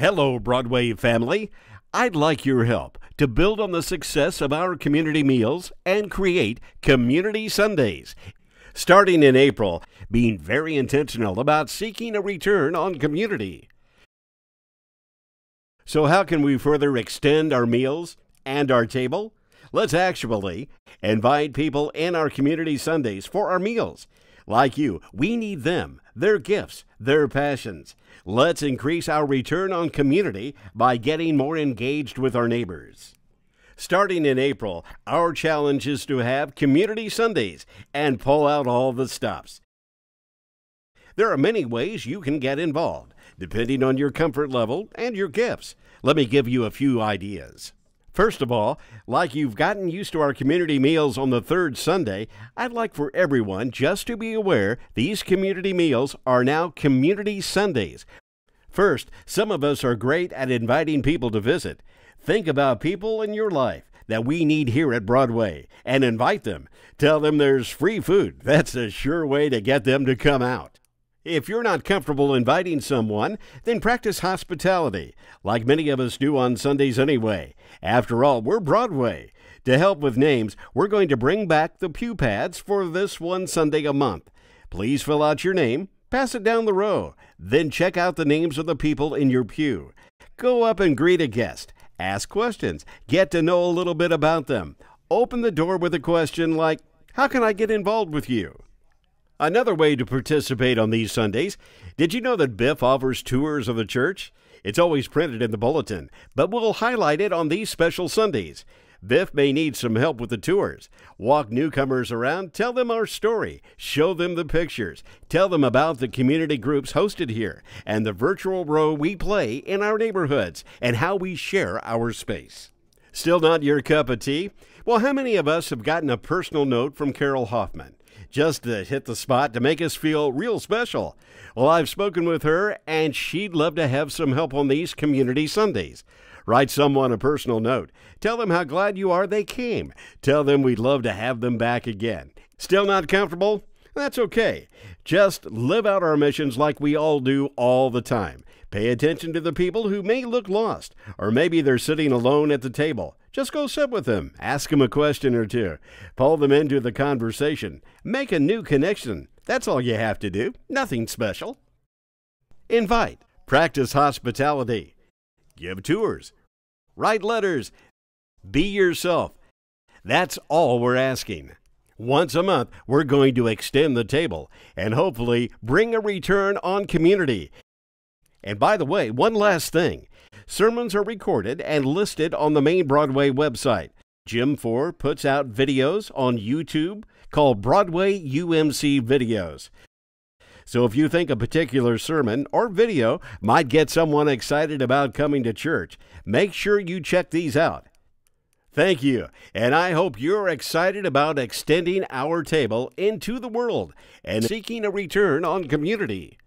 Hello, Broadway family. I'd like your help to build on the success of our community meals and create Community Sundays. Starting in April, being very intentional about seeking a return on community. So, how can we further extend our meals and our table? Let's actually invite people in our community Sundays for our meals. Like you, we need them their gifts, their passions. Let's increase our return on community by getting more engaged with our neighbors. Starting in April, our challenge is to have Community Sundays and pull out all the stops. There are many ways you can get involved, depending on your comfort level and your gifts. Let me give you a few ideas. First of all, like you've gotten used to our community meals on the third Sunday, I'd like for everyone just to be aware these community meals are now Community Sundays. First, some of us are great at inviting people to visit. Think about people in your life that we need here at Broadway and invite them. Tell them there's free food. That's a sure way to get them to come out. If you're not comfortable inviting someone, then practice hospitality, like many of us do on Sundays anyway. After all, we're Broadway. To help with names, we're going to bring back the pew pads for this one Sunday a month. Please fill out your name, pass it down the row, then check out the names of the people in your pew. Go up and greet a guest, ask questions, get to know a little bit about them. Open the door with a question like, How can I get involved with you? Another way to participate on these Sundays did you know that Biff offers tours of the church? It's always printed in the bulletin, but we'll highlight it on these special Sundays. Biff may need some help with the tours. Walk newcomers around, tell them our story, show them the pictures, tell them about the community groups hosted here and the virtual role we play in our neighborhoods and how we share our space. Still not your cup of tea? Well, how many of us have gotten a personal note from Carol Hoffman? just to hit the spot to make us feel real special. Well, I've spoken with her, and she'd love to have some help on these Community Sundays. Write someone a personal note. Tell them how glad you are they came. Tell them we'd love to have them back again. Still not comfortable? That's okay. Just live out our missions like we all do all the time. Pay attention to the people who may look lost, or maybe they're sitting alone at the table. Just go sit with them, ask them a question or two, pull them into the conversation, make a new connection. That's all you have to do, nothing special. Invite, practice hospitality, give tours, write letters, be yourself. That's all we're asking. Once a month, we're going to extend the table and hopefully bring a return on community and by the way, one last thing sermons are recorded and listed on the main Broadway website. Jim Four puts out videos on YouTube called Broadway UMC Videos. So if you think a particular sermon or video might get someone excited about coming to church, make sure you check these out. Thank you, and I hope you're excited about extending our table into the world and seeking a return on community.